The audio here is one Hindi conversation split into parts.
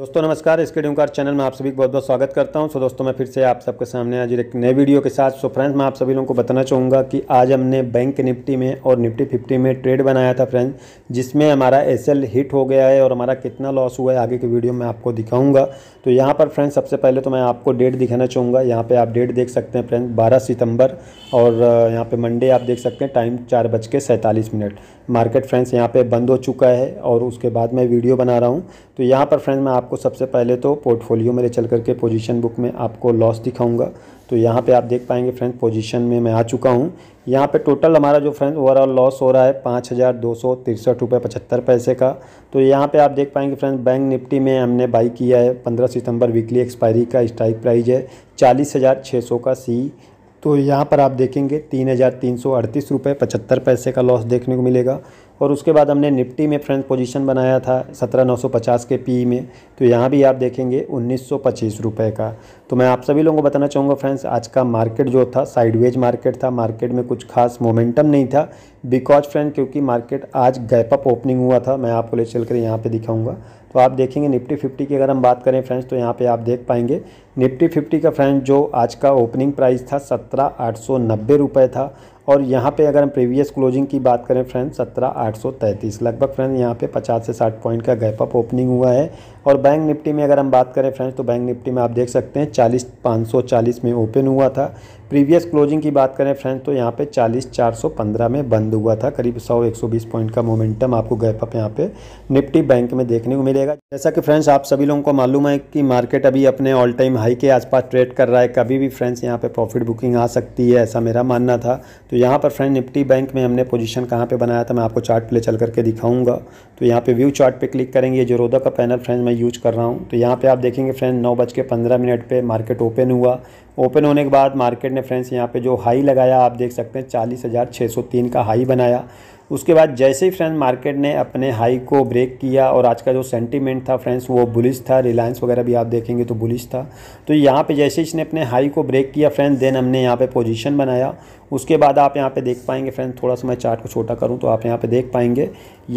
दोस्तों नमस्कार इसके ड्यूकार चैनल में आप सभी को बहुत बहुत स्वागत करता हूं सो दोस्तों मैं फिर से आप सबके सामने आज एक नए वीडियो के साथ सो फ्रेंड्स मैं आप सभी लोगों को बताना चाहूँगा कि आज हमने बैंक निफ्टी में और निफ्टी फिफ्टी में ट्रेड बनाया था फ्रेंड्स जिसमें हमारा एस हिट हो गया है और हमारा कितना लॉस हुआ है आगे की वीडियो में आपको दिखाऊँगा तो यहाँ पर फ्रेंड्स सबसे पहले तो मैं आपको डेट दिखाना चाहूँगा यहाँ पर आप डेट देख सकते हैं फ्रेंड्स बारह सितम्बर और यहाँ पर मंडे आप देख सकते हैं टाइम चार बज के सैंतालीस मिनट मार्केट फ्रेंड्स यहाँ पर बंद हो चुका है और उसके बाद मैं वीडियो बना रहा हूँ तो यहाँ पर फ्रेंड्स मैं आप आपको सबसे पहले तो पोर्टफोलियो में ले चल करके पोजीशन बुक में आपको लॉस दिखाऊंगा तो यहाँ पे आप देख पाएंगे फ्रेंड पोजीशन में मैं आ चुका हूँ यहाँ पे टोटल हमारा जो फ्रेंड ओवरऑल लॉस हो रहा है पाँच हज़ार दो सौ तिरसठ रुपये पचहत्तर पैसे का तो यहाँ पे आप देख पाएंगे फ्रेंड बैंक निफ्टी में हमने बाई किया है पंद्रह सितम्बर वीकली एक्सपायरी का स्ट्राइक प्राइज है चालीस हज़ार छः सौ का सी तो यहाँ पर आप देखेंगे तीन हज़ार तीन सौ अड़तीस रुपये पचहत्तर पैसे का लॉस देखने को मिलेगा और उसके बाद हमने निफ्टी में फ्रेंड पोजीशन बनाया था 17950 के पी e में तो यहाँ भी आप देखेंगे उन्नीस रुपए का तो मैं आप सभी लोगों को बताना चाहूँगा फ्रेंड्स आज का मार्केट जो था साइडवेज मार्केट था मार्केट में कुछ खास मोमेंटम नहीं था बिकॉज फ्रेंड क्योंकि मार्केट आज गैप अप ओपनिंग हुआ था मैं आपको ले चल कर यहाँ पर दिखाऊँगा तो आप देखेंगे निफ्टी फिफ्टी की अगर हम बात करें फ्रेंड्स तो यहाँ पे आप देख पाएंगे निफ्टी फिफ्टी का फ्रेंड जो आज का ओपनिंग प्राइस था सत्रह आठ सौ नब्बे रुपये था और यहाँ पे अगर हम प्रीवियस क्लोजिंग की बात करें फ्रेंड्स सत्रह आठ सौ तैंतीस लगभग फ्रेंड यहाँ पे पचास से साठ पॉइंट का गैप अप ओपनिंग हुआ है और बैंक निफ्टी में अगर हम बात करें फ्रेंड्स तो बैंक निफ्टी में आप देख सकते हैं चालीस पाँच सौ चालीस में ओपन हुआ था प्रीवियस क्लोजिंग की बात करें फ्रेंड्स तो यहाँ पे चालीस चार सौ पंद्रह में बंद हुआ था करीब सौ एक सौ बीस पॉइंट का मोमेंटम आपको गैप अप यहाँ पे निफ्टी बैंक में देखने को मिलेगा जैसा कि फ्रेंड्स आप सभी लोगों को मालूम है कि मार्केट अभी अपने ऑल टाइम हाई के आसपास ट्रेड कर रहा है कभी भी फ्रेंड्स यहाँ पे प्रॉफिट बुकिंग आ सकती है ऐसा मेरा मानना था तो तो यहाँ पर फ्रेंड निफ्टी बैंक में हमने पोजीशन कहाँ पे बनाया था मैं आपको चार्ट ले चल करके दिखाऊंगा तो यहाँ पे व्यू चार्ट पे क्लिक करेंगे जोरोदा का पैनल फ्रेंड मैं यूज कर रहा हूँ तो यहाँ पे आप देखेंगे फ्रेंड नौ बज के पंद्रह मिनट पर मार्केट ओपन हुआ ओपन होने के बाद मार्केट ने फ्रेंड्स यहाँ पे जो हाई लगाया आप देख सकते हैं चालीस हज़ार छः सौ तीन का हाई बनाया उसके बाद जैसे ही फ्रेंड्स मार्केट ने अपने हाई को ब्रेक किया और आज का जो सेंटीमेंट था फ्रेंड्स वो बुलिश था रिलायंस वगैरह भी आप देखेंगे तो बुलिश था तो यहाँ पे जैसे इसने अपने हाई को ब्रेक किया फ्रेंड्स देन हमने यहाँ पे पोजीशन बनाया उसके बाद आप यहाँ पे देख पाएंगे फ्रेंड्स थोड़ा सा मैं चार्ट को छोटा करूँ तो आप यहाँ पे देख पाएंगे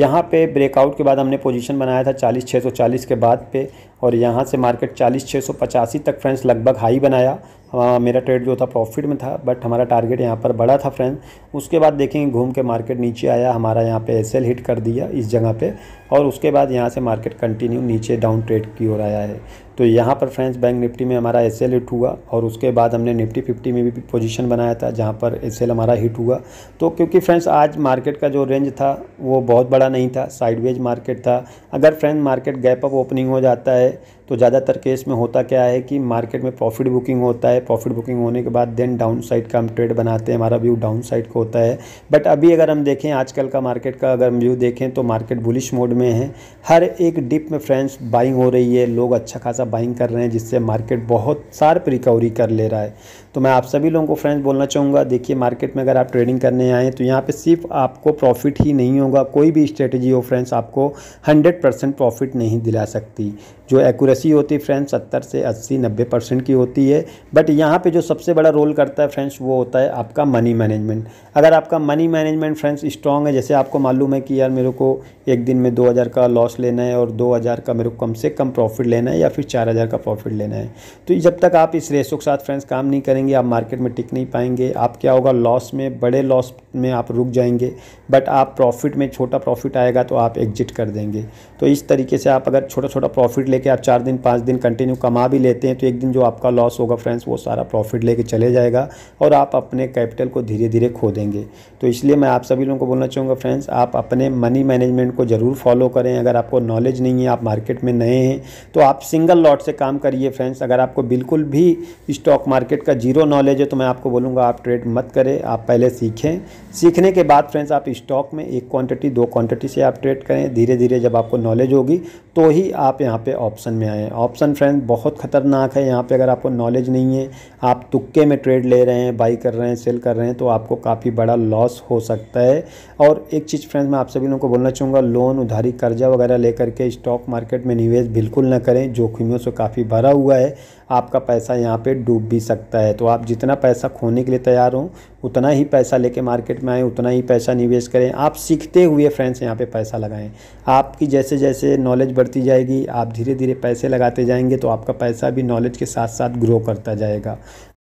यहाँ पे ब्रेकआउट के बाद हमने पोजीशन बनाया था चालीस छः के बाद पे और यहाँ से मार्केट चालीस छः तक फ्रेंड्स लगभग हाई बनाया आ, हाँ, मेरा ट्रेड जो था प्रॉफिट में था बट हमारा टारगेट यहाँ पर बड़ा था फ्रेंड उसके बाद देखेंगे घूम के मार्केट नीचे आया हमारा यहाँ पे एसएल हिट कर दिया इस जगह पे और उसके बाद यहाँ से मार्केट कंटिन्यू नीचे डाउन ट्रेड की ओर आया है तो यहाँ पर फ्रेंड्स बैंक निफ्टी में हमारा एस एल हिट हुआ और उसके बाद हमने निफ्टी फिफ्टी में भी पोजीशन बनाया था जहाँ पर एस एल हमारा हिट हुआ तो क्योंकि फ्रेंड्स आज मार्केट का जो रेंज था वो बहुत बड़ा नहीं था साइडवेज मार्केट था अगर friend market gap up opening हो जाता है तो ज़्यादातर केस में होता क्या है कि मार्केट में प्रॉफिट बुकिंग होता है प्रॉफिट बुकिंग होने के बाद देन डाउन साइड का हम ट्रेड बनाते हैं हमारा व्यू डाउन साइड का होता है बट अभी अगर हम देखें आजकल का मार्केट का अगर हम व्यू देखें तो मार्केट बुलिश मोड में है हर एक डिप में फ्रेंड्स बाइंग हो रही है लोग अच्छा खासा पैसा बाइंग कर रहे हैं जिससे मार्केट बहुत सार्प रिकवरी कर ले रहा है तो मैं आप सभी लोगों को फ्रेंड्स बोलना चाहूँगा देखिए मार्केट में अगर आप ट्रेडिंग करने आए तो यहाँ पे सिर्फ आपको प्रॉफिट ही नहीं होगा कोई भी स्ट्रेटजी हो फ्रेंड्स आपको 100 परसेंट प्रॉफिट नहीं दिला सकती जो एक्यूरेसी होती है फ्रेंड्स सत्तर से अस्सी नब्बे परसेंट की होती है बट यहाँ पे जो सबसे बड़ा रोल करता है फ्रेंड्स वो होता है आपका मनी मैनेजमेंट अगर आपका मनी मैनेजमेंट फ्रेंड्स स्ट्रांग है जैसे आपको मालूम है कि यार मेरे को एक दिन में हज़ार का लॉस लेना है और हजार का मेरे को कम से कम प्रॉफिट लेना है या फिर चार हज़ार का प्रॉफिट लेना है तो जब तक आप इस रेशो के साथ फ्रेंड्स काम नहीं करेंगे आप मार्केट में टिक नहीं पाएंगे आप क्या होगा लॉस में बड़े लॉस में आप रुक जाएंगे बट आप प्रॉफिट में छोटा प्रॉफिट आएगा तो आप एग्जिट कर देंगे तो इस तरीके से आप अगर छोटा छोटा प्रॉफिट लेके आप चार दिन पाँच दिन कंटिन्यू कमा भी लेते हैं तो एक दिन जो आपका लॉस होगा फ्रेंड्स वो सारा प्रॉफिट लेके चले जाएगा और आप अपने कैपिटल को धीरे धीरे खो देंगे तो इसलिए मैं आप सभी लोगों को बोलना चाहूँगा फ्रेंड्स आप अपने मनी मैनेजमेंट को ज़रूर फॉलो करें अगर आपको नॉलेज नहीं है आप मार्केट में नए हैं तो आप सिंगल लॉट से काम करिए फ्रेंड्स अगर आपको बिल्कुल भी स्टॉक मार्केट का जीरो नॉलेज है तो मैं आपको बोलूँगा आप ट्रेड मत करें आप पहले सीखें सीखने के बाद फ्रेंड्स आप स्टॉक में एक क्वांटिटी दो क्वांटिटी से आप ट्रेड करें धीरे धीरे जब आपको नॉलेज होगी तो ही आप यहाँ पे ऑप्शन में आएँ ऑप्शन फ्रेंड बहुत ख़तरनाक है यहाँ पे अगर आपको नॉलेज नहीं है आप तुक्के में ट्रेड ले रहे हैं बाई कर रहे हैं सेल कर रहे हैं तो आपको काफ़ी बड़ा लॉस हो सकता है और एक चीज़ फ्रेंड्स मैं आप सभी लोगों को बोलना चाहूँगा लोन उधारी कर्जा वगैरह लेकर के स्टॉक मार्केट में निवेश बिल्कुल ना करें जोखिमों से काफ़ी भरा हुआ है आपका पैसा यहाँ पर डूब भी सकता है तो आप जितना पैसा खोने के लिए तैयार हों उतना ही पैसा लेके मार्केट में आएँ उतना ही पैसा निवेश करें आप सीखते हुए फ्रेंड्स यहाँ पर पैसा लगाएँ आपकी जैसे जैसे नॉलेज बढ़ती जाएगी आप धीरे धीरे पैसे लगाते जाएंगे तो आपका पैसा भी नॉलेज के साथ साथ ग्रो करता जाएगा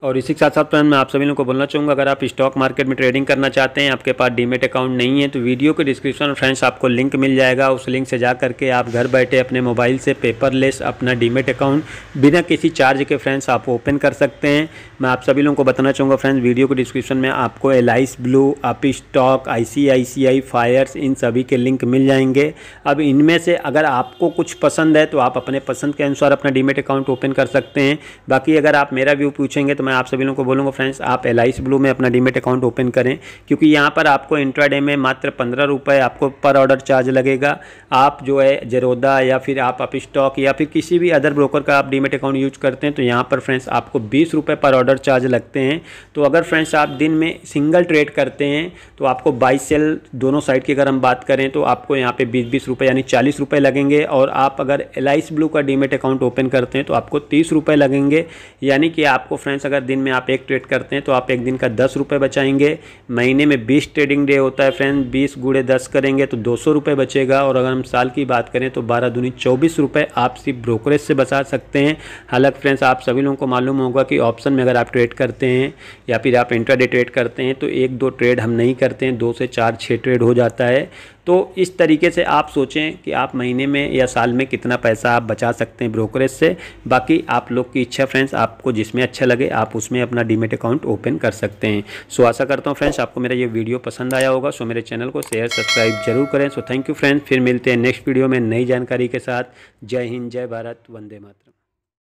और इसी के साथ साथ फ्रेंड तो मैं आप सभी लोगों को बोलना चाहूँगा अगर आप स्टॉक मार्केट में ट्रेडिंग करना चाहते हैं आपके पास डीमेट अकाउंट नहीं है तो वीडियो के डिस्क्रिप्शन में फ्रेंड्स आपको लिंक मिल जाएगा उस लिंक से जा करके आप घर बैठे अपने मोबाइल से पेपरलेस अपना डीमेट अकाउंट बिना किसी चार्ज के फ्रेंड्स आप ओपन कर सकते हैं मैं आप सभी लोगों को बताना चाहूँगा फ्रेंड्स वीडियो के डिस्क्रिप्शन में आपको एलाइस ब्लू आप स्टॉक आई फायर्स इन सभी के लिंक मिल जाएंगे अब इनमें से अगर आपको कुछ पसंद है तो आप अपने पसंद के अनुसार अपना डीमेट अकाउंट ओपन कर सकते हैं बाकी अगर आप मेरा व्यू पूछेंगे तो मैं मैं आप सभी लोगों को बोलूँगा फ्रेंड्स आप एल ब्लू में अपना डीमेट अकाउंट ओपन करें क्योंकि यहाँ पर आपको इंट्राडे में मात्र पंद्रह रुपये आपको पर ऑर्डर चार्ज लगेगा आप जो है जरोदा या फिर आप अप स्टॉक या फिर किसी भी अदर ब्रोकर का आप डीमेट अकाउंट यूज करते हैं तो यहाँ पर फ्रेंड्स आपको बीस रुपये पर ऑर्डर चार्ज लगते हैं तो अगर फ्रेंड्स आप दिन में सिंगल ट्रेड करते हैं तो आपको बाई सेल दोनों साइड की अगर हम बात करें तो आपको यहाँ पर बीस बीस रुपये यानी चालीस रुपये लगेंगे और आप अगर एल ब्लू का डीमेट अकाउंट ओपन करते हैं तो आपको तीस रुपये लगेंगे यानी कि आपको फ्रेंड्स अगर दिन में आप एक ट्रेड करते हैं तो आप एक दिन का दस रुपये बचाएंगे महीने में बीस ट्रेडिंग डे होता है फ्रेंड बीस गुड़े दस करेंगे तो दो सौ रुपये बचेगा और अगर हम साल की बात करें तो बारह दूनी चौबीस रुपये आप सिर्फ ब्रोकरेज से बचा सकते हैं हालांकि फ्रेंड्स आप सभी लोगों को मालूम होगा कि ऑप्शन में अगर आप ट्रेड करते हैं या फिर आप इंट्राडे ट्रेड करते हैं तो एक दो ट्रेड हम नहीं करते हैं दो से चार छः ट्रेड हो जाता है तो इस तरीके से आप सोचें कि आप महीने में या साल में कितना पैसा आप बचा सकते हैं ब्रोकरेज से बाकी आप लोग की इच्छा फ्रेंड्स आपको जिसमें अच्छा लगे आप उसमें अपना डीमेट अकाउंट ओपन कर सकते हैं सो आशा करता हूँ फ्रेंड्स आपको मेरा ये वीडियो पसंद आया होगा सो मेरे चैनल को शेयर सब्सक्राइब जरूर करें सो थैंक यू फ्रेंड्स फिर मिलते हैं नेक्स्ट वीडियो में नई जानकारी के साथ जय हिंद जय भारत वंदे मातरम